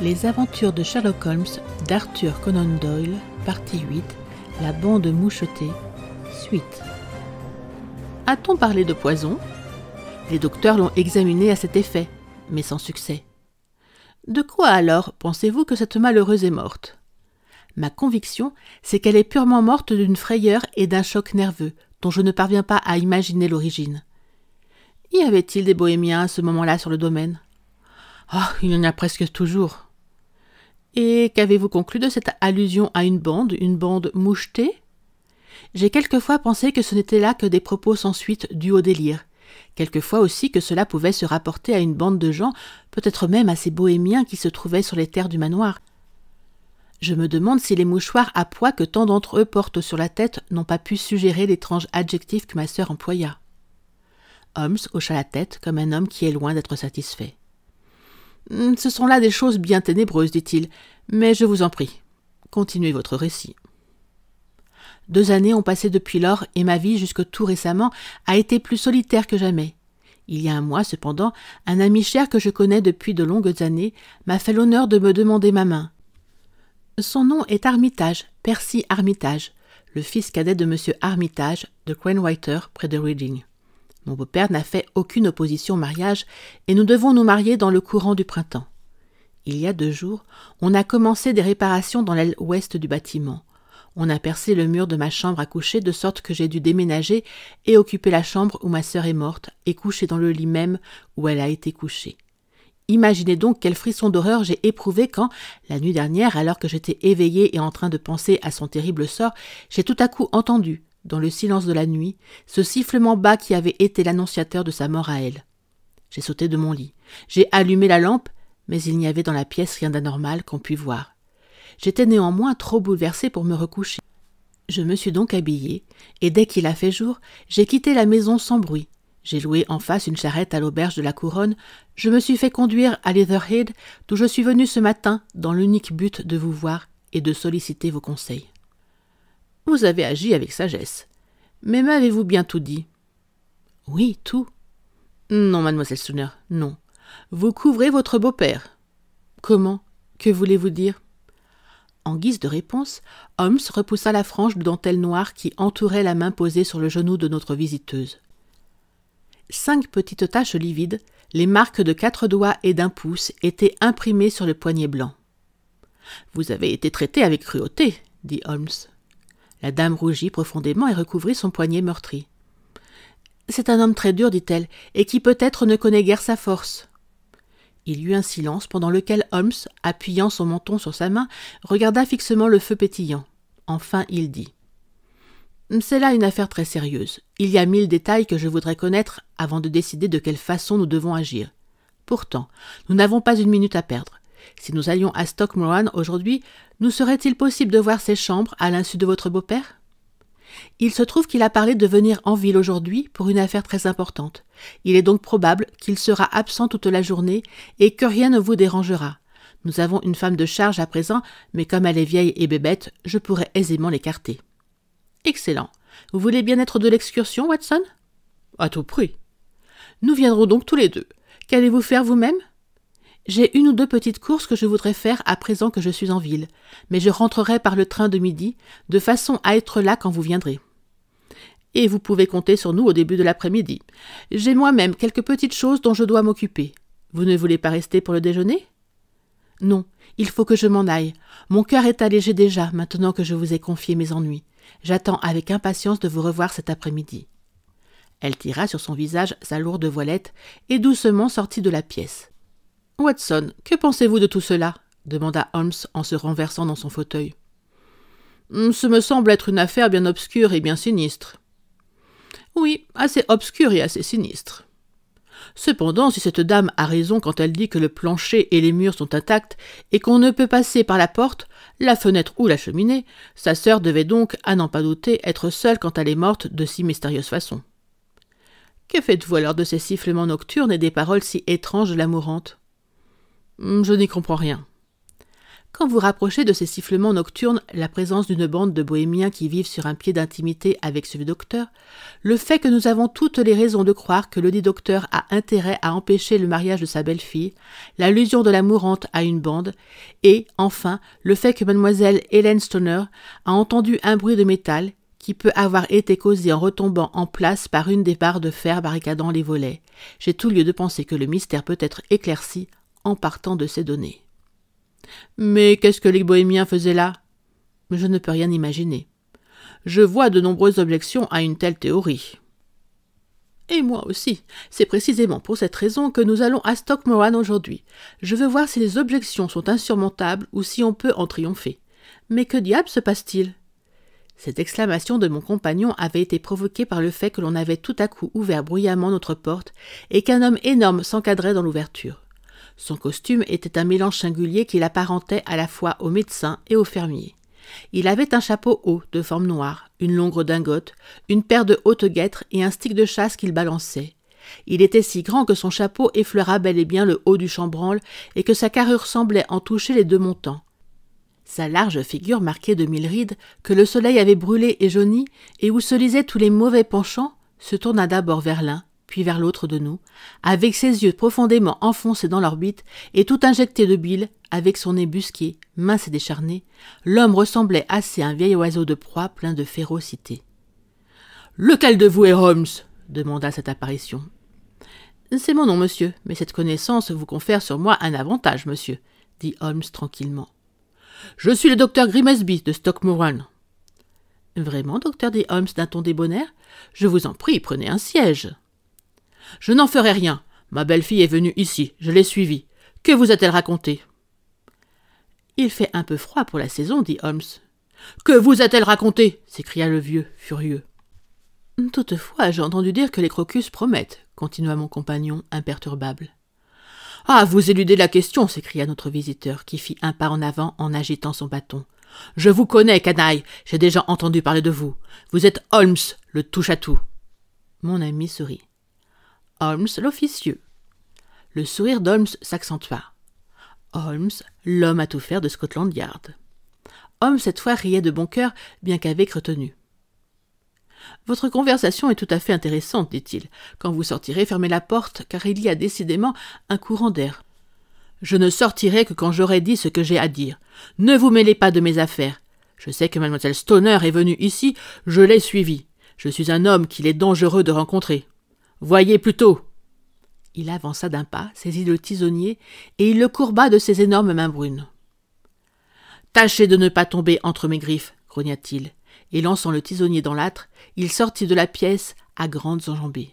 Les aventures de Sherlock Holmes d'Arthur Conan Doyle, partie 8, La bande mouchetée, suite. A-t-on parlé de poison Les docteurs l'ont examiné à cet effet, mais sans succès. De quoi alors pensez-vous que cette malheureuse est morte Ma conviction, c'est qu'elle est purement morte d'une frayeur et d'un choc nerveux, dont je ne parviens pas à imaginer l'origine. Y avait-il des bohémiens à ce moment-là sur le domaine Oh, il y en a presque toujours, et qu'avez-vous conclu de cette allusion à une bande, une bande mouchetée J'ai quelquefois pensé que ce n'était là que des propos sans suite dus au délire. Quelquefois aussi que cela pouvait se rapporter à une bande de gens, peut-être même à ces bohémiens qui se trouvaient sur les terres du manoir. Je me demande si les mouchoirs à poids que tant d'entre eux portent sur la tête n'ont pas pu suggérer l'étrange adjectif que ma sœur employa. Holmes hocha la tête comme un homme qui est loin d'être satisfait. Mm, ce sont là des choses bien ténébreuses, dit-il, mais je vous en prie, continuez votre récit. Deux années ont passé depuis lors, et ma vie, jusque tout récemment, a été plus solitaire que jamais. Il y a un mois, cependant, un ami cher que je connais depuis de longues années m'a fait l'honneur de me demander ma main. Son nom est Armitage, Percy Armitage, le fils cadet de M. Armitage de près de Reading. Mon beau-père n'a fait aucune opposition au mariage et nous devons nous marier dans le courant du printemps. Il y a deux jours, on a commencé des réparations dans l'aile ouest du bâtiment. On a percé le mur de ma chambre à coucher de sorte que j'ai dû déménager et occuper la chambre où ma sœur est morte et coucher dans le lit même où elle a été couchée. Imaginez donc quel frisson d'horreur j'ai éprouvé quand, la nuit dernière, alors que j'étais éveillée et en train de penser à son terrible sort, j'ai tout à coup entendu, dans le silence de la nuit, ce sifflement bas qui avait été l'annonciateur de sa mort à elle. J'ai sauté de mon lit. J'ai allumé la lampe, mais il n'y avait dans la pièce rien d'anormal qu'on pût voir. J'étais néanmoins trop bouleversé pour me recoucher. Je me suis donc habillé, et dès qu'il a fait jour, j'ai quitté la maison sans bruit. J'ai loué en face une charrette à l'auberge de la Couronne. Je me suis fait conduire à Leatherhead, d'où je suis venu ce matin, dans l'unique but de vous voir et de solliciter vos conseils. Vous avez agi avec sagesse. Mais m'avez-vous bien tout dit Oui, tout. Non, mademoiselle Stoner, non. Vous couvrez votre beau-père. Comment Que voulez-vous dire En guise de réponse, Holmes repoussa la frange de dentelle noire qui entourait la main posée sur le genou de notre visiteuse. Cinq petites taches livides, les marques de quatre doigts et d'un pouce, étaient imprimées sur le poignet blanc. Vous avez été traité avec cruauté, dit Holmes. La dame rougit profondément et recouvrit son poignet meurtri. C'est un homme très dur, dit-elle, et qui peut-être ne connaît guère sa force. Il y eut un silence pendant lequel Holmes, appuyant son menton sur sa main, regarda fixement le feu pétillant. Enfin, il dit C'est là une affaire très sérieuse. Il y a mille détails que je voudrais connaître avant de décider de quelle façon nous devons agir. Pourtant, nous n'avons pas une minute à perdre. Si nous allions à Stockmoran aujourd'hui, nous serait-il possible de voir ses chambres à l'insu de votre beau-père Il se trouve qu'il a parlé de venir en ville aujourd'hui pour une affaire très importante. Il est donc probable qu'il sera absent toute la journée et que rien ne vous dérangera. Nous avons une femme de charge à présent, mais comme elle est vieille et bébête, je pourrais aisément l'écarter. Excellent. Vous voulez bien être de l'excursion, Watson À tout prix. Nous viendrons donc tous les deux. Qu'allez-vous faire vous-même j'ai une ou deux petites courses que je voudrais faire à présent que je suis en ville, mais je rentrerai par le train de midi, de façon à être là quand vous viendrez. Et vous pouvez compter sur nous au début de l'après-midi. J'ai moi-même quelques petites choses dont je dois m'occuper. Vous ne voulez pas rester pour le déjeuner Non, il faut que je m'en aille. Mon cœur est allégé déjà maintenant que je vous ai confié mes ennuis. J'attends avec impatience de vous revoir cet après-midi. Elle tira sur son visage sa lourde voilette et doucement sortit de la pièce. Watson, que pensez-vous de tout cela demanda Holmes en se renversant dans son fauteuil. Hmm, ce me semble être une affaire bien obscure et bien sinistre. Oui, assez obscure et assez sinistre. Cependant, si cette dame a raison quand elle dit que le plancher et les murs sont intacts et qu'on ne peut passer par la porte, la fenêtre ou la cheminée, sa sœur devait donc, à n'en pas douter, être seule quand elle est morte de si mystérieuse façon. Que faites-vous alors de ces sifflements nocturnes et des paroles si étranges de mourante ?» Hmm, je n'y comprends rien. Quand vous rapprochez de ces sifflements nocturnes la présence d'une bande de bohémiens qui vivent sur un pied d'intimité avec ce docteur, le fait que nous avons toutes les raisons de croire que le dit docteur a intérêt à empêcher le mariage de sa belle-fille, l'allusion de la mourante à une bande, et, enfin, le fait que mademoiselle Hélène Stoner a entendu un bruit de métal qui peut avoir été causé en retombant en place par une des barres de fer barricadant les volets. J'ai tout lieu de penser que le mystère peut être éclairci partant de ces données. Mais qu'est-ce que les bohémiens faisaient là Je ne peux rien imaginer. Je vois de nombreuses objections à une telle théorie. Et moi aussi. C'est précisément pour cette raison que nous allons à Stockmoran aujourd'hui. Je veux voir si les objections sont insurmontables ou si on peut en triompher. Mais que diable se passe-t-il Cette exclamation de mon compagnon avait été provoquée par le fait que l'on avait tout à coup ouvert bruyamment notre porte et qu'un homme énorme s'encadrait dans l'ouverture. Son costume était un mélange singulier qui l'apparentait à la fois au médecin et au fermier. Il avait un chapeau haut, de forme noire, une longue redingote, une paire de hautes guêtres et un stick de chasse qu'il balançait. Il était si grand que son chapeau effleura bel et bien le haut du chambranle et que sa carrure semblait en toucher les deux montants. Sa large figure marquée de mille rides, que le soleil avait brûlé et jauni, et où se lisaient tous les mauvais penchants, se tourna d'abord vers l'un, puis vers l'autre de nous, avec ses yeux profondément enfoncés dans l'orbite et tout injecté de bile, avec son nez busqué, mince et décharné, l'homme ressemblait assez à un vieil oiseau de proie plein de férocité. Lequel de vous est Holmes demanda cette apparition. C'est mon nom, monsieur, mais cette connaissance vous confère sur moi un avantage, monsieur, dit Holmes tranquillement. Je suis le docteur Grimesby de Stockmoran. Vraiment, docteur, dit Holmes d'un ton débonnaire. Je vous en prie, prenez un siège. Je n'en ferai rien. Ma belle-fille est venue ici, je l'ai suivie. Que vous a-t-elle raconté Il fait un peu froid pour la saison, dit Holmes. Que vous a-t-elle raconté s'écria le vieux, furieux. Toutefois, j'ai entendu dire que les crocus promettent, continua mon compagnon imperturbable. Ah, vous éludez la question, s'écria notre visiteur, qui fit un pas en avant en agitant son bâton. Je vous connais, canaille, j'ai déjà entendu parler de vous. Vous êtes Holmes, le touche-à-tout. Mon ami sourit. Holmes l'officieux. Le sourire d'Holmes s'accentua. Holmes, l'homme à tout faire de Scotland Yard. Holmes, cette fois, riait de bon cœur, bien qu'avec retenue. Votre conversation est tout à fait intéressante, dit-il. Quand vous sortirez, fermez la porte, car il y a décidément un courant d'air. Je ne sortirai que quand j'aurai dit ce que j'ai à dire. Ne vous mêlez pas de mes affaires. Je sais que mademoiselle Stoner est venue ici, je l'ai suivie. Je suis un homme qu'il est dangereux de rencontrer. Voyez plutôt. Il avança d'un pas, saisit le tisonnier, et il le courba de ses énormes mains brunes. Tâchez de ne pas tomber entre mes griffes, grogna t-il, et lançant le tisonnier dans l'âtre, il sortit de la pièce à grandes enjambées.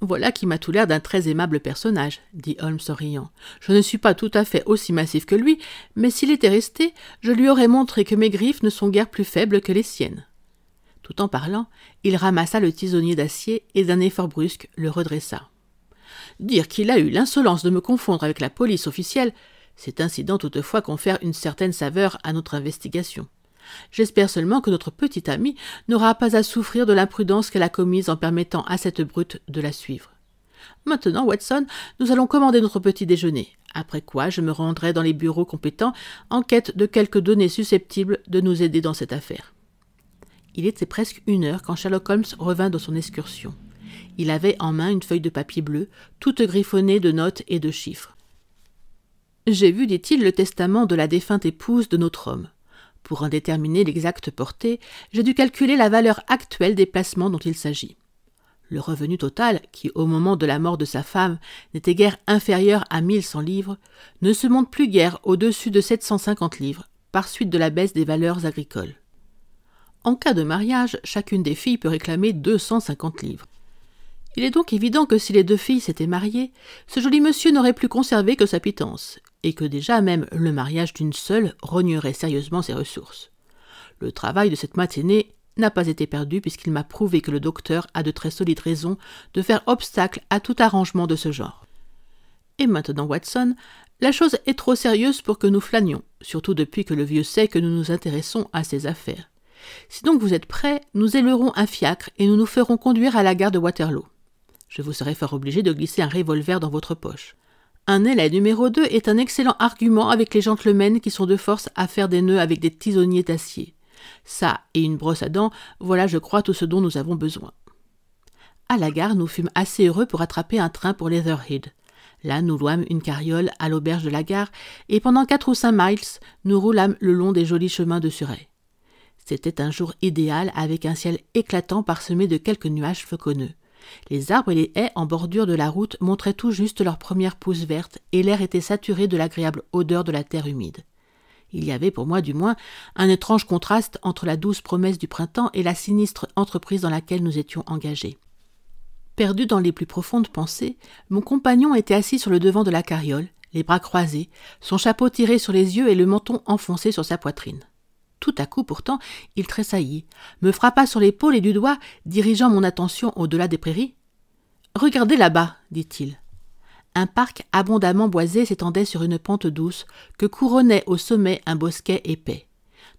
Voilà qui m'a tout l'air d'un très aimable personnage, dit Holmes en riant. Je ne suis pas tout à fait aussi massif que lui, mais s'il était resté, je lui aurais montré que mes griffes ne sont guère plus faibles que les siennes. Tout en parlant, il ramassa le tisonnier d'acier et d'un effort brusque le redressa. Dire qu'il a eu l'insolence de me confondre avec la police officielle, cet incident toutefois confère une certaine saveur à notre investigation. J'espère seulement que notre petite amie n'aura pas à souffrir de l'imprudence qu'elle a commise en permettant à cette brute de la suivre. Maintenant, Watson, nous allons commander notre petit déjeuner, après quoi je me rendrai dans les bureaux compétents en quête de quelques données susceptibles de nous aider dans cette affaire. Il était presque une heure quand Sherlock Holmes revint de son excursion. Il avait en main une feuille de papier bleu, toute griffonnée de notes et de chiffres. J'ai vu, dit-il, le testament de la défunte épouse de notre homme. Pour en déterminer l'exacte portée, j'ai dû calculer la valeur actuelle des placements dont il s'agit. Le revenu total, qui au moment de la mort de sa femme n'était guère inférieur à 1100 livres, ne se monte plus guère au-dessus de 750 livres, par suite de la baisse des valeurs agricoles. En cas de mariage, chacune des filles peut réclamer 250 livres. Il est donc évident que si les deux filles s'étaient mariées, ce joli monsieur n'aurait plus conservé que sa pitance, et que déjà même le mariage d'une seule rognerait sérieusement ses ressources. Le travail de cette matinée n'a pas été perdu puisqu'il m'a prouvé que le docteur a de très solides raisons de faire obstacle à tout arrangement de ce genre. Et maintenant, Watson, la chose est trop sérieuse pour que nous flânions, surtout depuis que le vieux sait que nous nous intéressons à ses affaires. Si donc vous êtes prêts, nous élerons un fiacre et nous nous ferons conduire à la gare de Waterloo. Je vous serai fort obligé de glisser un revolver dans votre poche. Un élai numéro deux est un excellent argument avec les gentlemen qui sont de force à faire des nœuds avec des tisonniers d'acier. Ça et une brosse à dents, voilà je crois tout ce dont nous avons besoin. À la gare, nous fûmes assez heureux pour attraper un train pour Leatherhead. Là, nous louâmes une carriole à l'auberge de la gare, et pendant quatre ou cinq miles, nous roulâmes le long des jolis chemins de Surrey. C'était un jour idéal avec un ciel éclatant parsemé de quelques nuages feuconneux. Les arbres et les haies en bordure de la route montraient tout juste leurs premières pousses vertes et l'air était saturé de l'agréable odeur de la terre humide. Il y avait pour moi du moins un étrange contraste entre la douce promesse du printemps et la sinistre entreprise dans laquelle nous étions engagés. Perdu dans les plus profondes pensées, mon compagnon était assis sur le devant de la carriole, les bras croisés, son chapeau tiré sur les yeux et le menton enfoncé sur sa poitrine. Tout à coup, pourtant, il tressaillit, me frappa sur l'épaule et du doigt, dirigeant mon attention au-delà des prairies. Regardez là-bas, dit-il. Un parc abondamment boisé s'étendait sur une pente douce que couronnait au sommet un bosquet épais.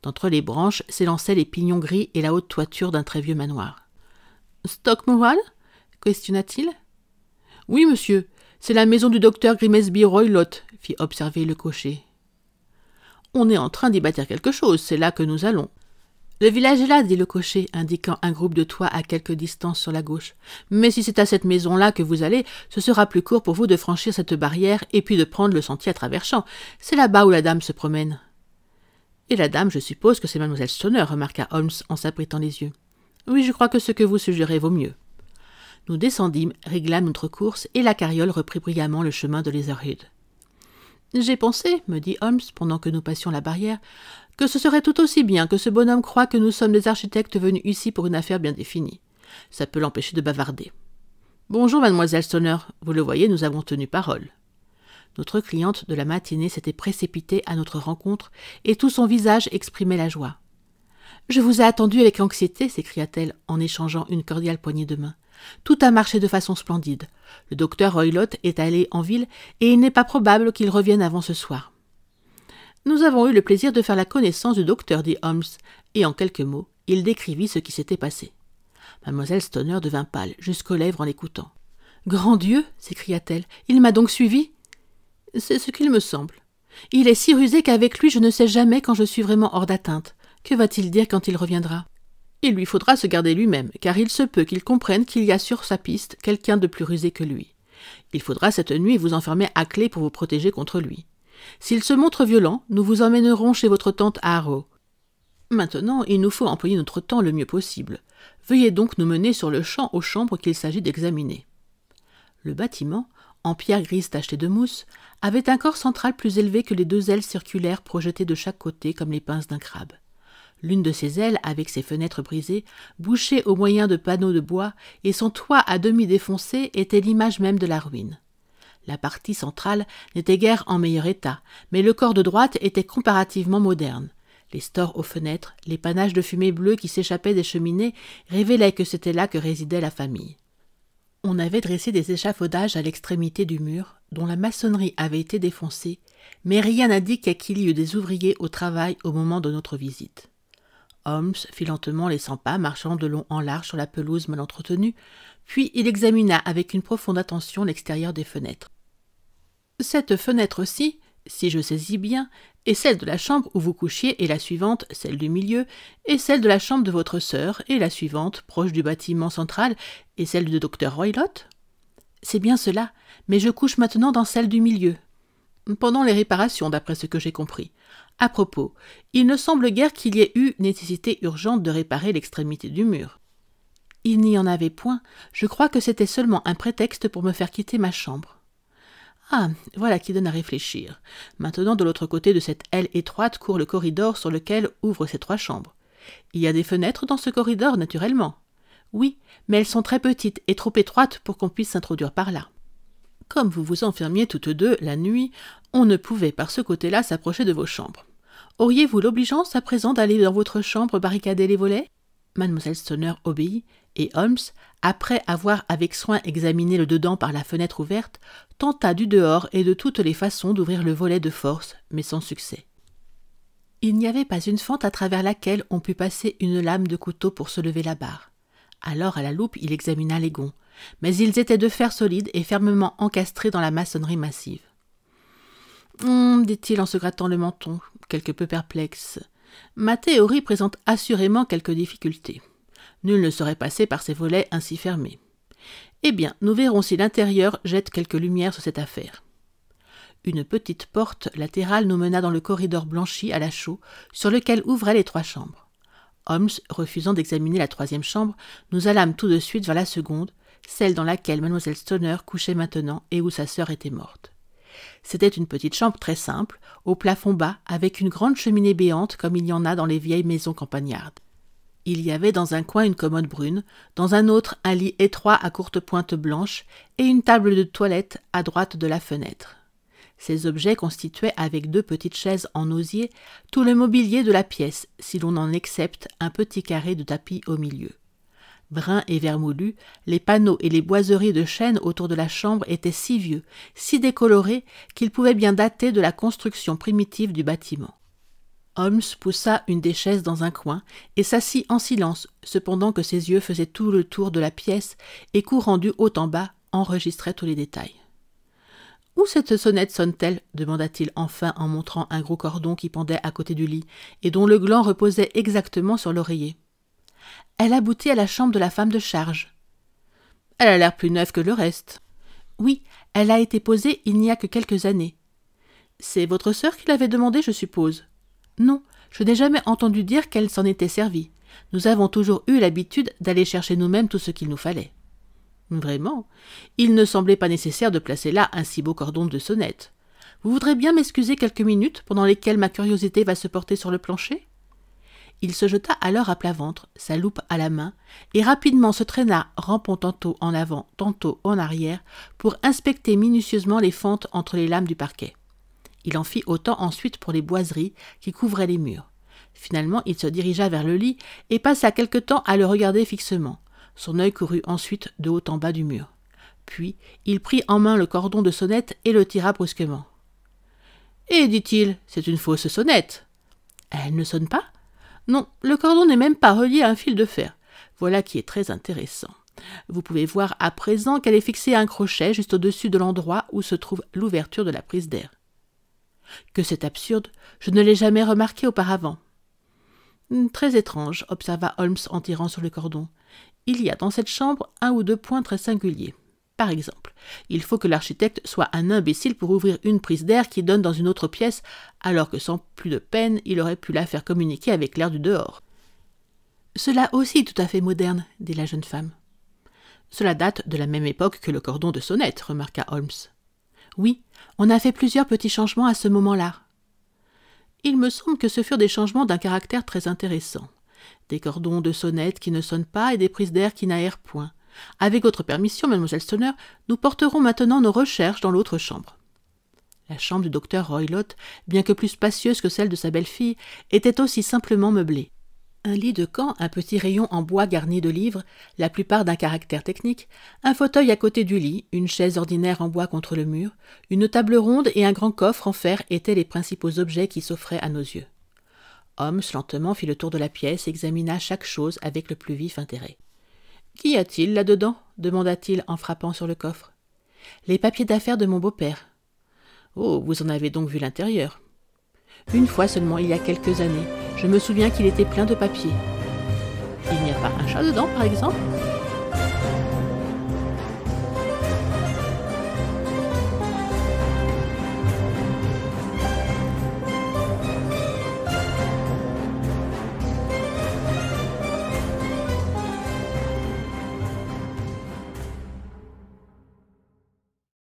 D'entre les branches s'élançaient les pignons gris et la haute toiture d'un très vieux manoir. Stockmoral questionna-t-il. Oui, monsieur, c'est la maison du docteur Grimesby Roylott, fit observer le cocher. On est en train d'y bâtir quelque chose, c'est là que nous allons. Le village est là, dit le cocher, indiquant un groupe de toits à quelque distance sur la gauche. Mais si c'est à cette maison-là que vous allez, ce sera plus court pour vous de franchir cette barrière et puis de prendre le sentier à travers champs. C'est là-bas où la dame se promène. Et la dame, je suppose que c'est mademoiselle Stoner, remarqua Holmes en s'abritant les yeux. Oui, je crois que ce que vous suggérez vaut mieux. Nous descendîmes, réglâmes notre course, et la carriole reprit brillamment le chemin de Leatherhead. J'ai pensé, me dit Holmes pendant que nous passions la barrière, que ce serait tout aussi bien que ce bonhomme croie que nous sommes des architectes venus ici pour une affaire bien définie. Ça peut l'empêcher de bavarder. Bonjour, mademoiselle Stoner. Vous le voyez, nous avons tenu parole. Notre cliente de la matinée s'était précipitée à notre rencontre, et tout son visage exprimait la joie. Je vous ai attendu avec anxiété, s'écria-t-elle en échangeant une cordiale poignée de main. Tout a marché de façon splendide. Le docteur Roylott est allé en ville et il n'est pas probable qu'il revienne avant ce soir. Nous avons eu le plaisir de faire la connaissance du docteur, dit Holmes, et en quelques mots, il décrivit ce qui s'était passé. Mademoiselle Stoner devint pâle, jusqu'aux lèvres en l'écoutant. Grand Dieu s'écria-t-elle, il m'a donc suivi C'est ce qu'il me semble. Il est si rusé qu'avec lui je ne sais jamais quand je suis vraiment hors d'atteinte. Que va-t-il dire quand il reviendra il lui faudra se garder lui-même, car il se peut qu'il comprenne qu'il y a sur sa piste quelqu'un de plus rusé que lui. Il faudra cette nuit vous enfermer à clé pour vous protéger contre lui. S'il se montre violent, nous vous emmènerons chez votre tante Haro. Maintenant, il nous faut employer notre temps le mieux possible. Veuillez donc nous mener sur le champ aux chambres qu'il s'agit d'examiner. Le bâtiment, en pierre grise tachetée de mousse, avait un corps central plus élevé que les deux ailes circulaires projetées de chaque côté comme les pinces d'un crabe. L'une de ses ailes, avec ses fenêtres brisées, bouchées au moyen de panneaux de bois, et son toit à demi défoncé était l'image même de la ruine. La partie centrale n'était guère en meilleur état, mais le corps de droite était comparativement moderne. Les stores aux fenêtres, les panaches de fumée bleue qui s'échappaient des cheminées révélaient que c'était là que résidait la famille. On avait dressé des échafaudages à l'extrémité du mur, dont la maçonnerie avait été défoncée, mais rien n'indiquait qu'il y eût des ouvriers au travail au moment de notre visite. Holmes fit lentement les cent pas, marchant de long en large sur la pelouse mal entretenue, puis il examina avec une profonde attention l'extérieur des fenêtres. Cette fenêtre-ci, si je saisis bien, est celle de la chambre où vous couchiez et la suivante, celle du milieu, et celle de la chambre de votre sœur et la suivante, proche du bâtiment central, et celle du docteur Roylott C'est bien cela, mais je couche maintenant dans celle du milieu. Pendant les réparations, d'après ce que j'ai compris. À propos, il ne semble guère qu'il y ait eu nécessité urgente de réparer l'extrémité du mur. Il n'y en avait point, je crois que c'était seulement un prétexte pour me faire quitter ma chambre. Ah, voilà qui donne à réfléchir. Maintenant, de l'autre côté de cette aile étroite court le corridor sur lequel ouvrent ces trois chambres. Il y a des fenêtres dans ce corridor, naturellement. Oui, mais elles sont très petites et trop étroites pour qu'on puisse s'introduire par là. Comme vous vous enfermiez toutes deux la nuit, on ne pouvait par ce côté-là s'approcher de vos chambres. Auriez-vous l'obligeance à présent d'aller dans votre chambre barricader les volets Mademoiselle Stoner obéit, et Holmes, après avoir avec soin examiné le dedans par la fenêtre ouverte, tenta du dehors et de toutes les façons d'ouvrir le volet de force, mais sans succès. Il n'y avait pas une fente à travers laquelle on pût passer une lame de couteau pour se lever la barre. Alors, à la loupe, il examina les gonds, mais ils étaient de fer solide et fermement encastrés dans la maçonnerie massive. Hum, dit-il en se grattant le menton, quelque peu perplexe. Ma théorie présente assurément quelques difficultés. Nul ne saurait passer par ces volets ainsi fermés. Eh bien, nous verrons si l'intérieur jette quelque lumière sur cette affaire. Une petite porte latérale nous mena dans le corridor blanchi à la chaux, sur lequel ouvraient les trois chambres. Holmes, refusant d'examiner la troisième chambre, nous allâmes tout de suite vers la seconde, celle dans laquelle Mlle Stoner couchait maintenant et où sa sœur était morte. C'était une petite chambre très simple, au plafond bas, avec une grande cheminée béante comme il y en a dans les vieilles maisons campagnardes. Il y avait dans un coin une commode brune, dans un autre un lit étroit à courte pointe blanche et une table de toilette à droite de la fenêtre. Ces objets constituaient, avec deux petites chaises en osier, tout le mobilier de la pièce, si l'on en excepte un petit carré de tapis au milieu. Brun et vermoulu, les panneaux et les boiseries de chêne autour de la chambre étaient si vieux, si décolorés, qu'ils pouvaient bien dater de la construction primitive du bâtiment. Holmes poussa une des chaises dans un coin et s'assit en silence, cependant que ses yeux faisaient tout le tour de la pièce et, courant du haut en bas, enregistraient tous les détails. Où cette sonnette sonne-t-elle demanda-t-il enfin en montrant un gros cordon qui pendait à côté du lit et dont le gland reposait exactement sur l'oreiller. Elle aboutit à la chambre de la femme de charge. Elle a l'air plus neuve que le reste. Oui, elle a été posée il n'y a que quelques années. C'est votre sœur qui l'avait demandée, je suppose. Non, je n'ai jamais entendu dire qu'elle s'en était servie. Nous avons toujours eu l'habitude d'aller chercher nous-mêmes tout ce qu'il nous fallait. Vraiment, il ne semblait pas nécessaire de placer là un si beau cordon de sonnette. Vous voudrez bien m'excuser quelques minutes pendant lesquelles ma curiosité va se porter sur le plancher il se jeta alors à plat ventre, sa loupe à la main, et rapidement se traîna, rampant tantôt en avant, tantôt en arrière, pour inspecter minutieusement les fentes entre les lames du parquet. Il en fit autant ensuite pour les boiseries qui couvraient les murs. Finalement, il se dirigea vers le lit et passa quelque temps à le regarder fixement. Son œil courut ensuite de haut en bas du mur. Puis, il prit en main le cordon de sonnette et le tira brusquement. Eh, dit-il, c'est une fausse sonnette. Elle ne sonne pas non, le cordon n'est même pas relié à un fil de fer. Voilà qui est très intéressant. Vous pouvez voir à présent qu'elle est fixée à un crochet juste au-dessus de l'endroit où se trouve l'ouverture de la prise d'air. Que c'est absurde, je ne l'ai jamais remarqué auparavant. Hmm, très étrange, observa Holmes en tirant sur le cordon. Il y a dans cette chambre un ou deux points très singuliers. Par exemple, il faut que l'architecte soit un imbécile pour ouvrir une prise d'air qui donne dans une autre pièce, alors que sans plus de peine, il aurait pu la faire communiquer avec l'air du dehors. Cela aussi est tout à fait moderne, dit la jeune femme. Cela date de la même époque que le cordon de sonnette, remarqua Holmes. Oui, on a fait plusieurs petits changements à ce moment-là. Il me semble que ce furent des changements d'un caractère très intéressant. Des cordons de sonnette qui ne sonnent pas et des prises d'air qui n'aèrent point. Avec votre permission, mademoiselle Stoner, nous porterons maintenant nos recherches dans l'autre chambre. La chambre du docteur Roylott, bien que plus spacieuse que celle de sa belle-fille, était aussi simplement meublée. Un lit de camp, un petit rayon en bois garni de livres, la plupart d'un caractère technique, un fauteuil à côté du lit, une chaise ordinaire en bois contre le mur, une table ronde et un grand coffre en fer étaient les principaux objets qui s'offraient à nos yeux. Holmes lentement fit le tour de la pièce et examina chaque chose avec le plus vif intérêt. Qu'y a-t-il là-dedans demanda-t-il en frappant sur le coffre. Les papiers d'affaires de mon beau-père. Oh, vous en avez donc vu l'intérieur. Une fois seulement, il y a quelques années, je me souviens qu'il était plein de papiers. Il n'y a pas un chat dedans, par exemple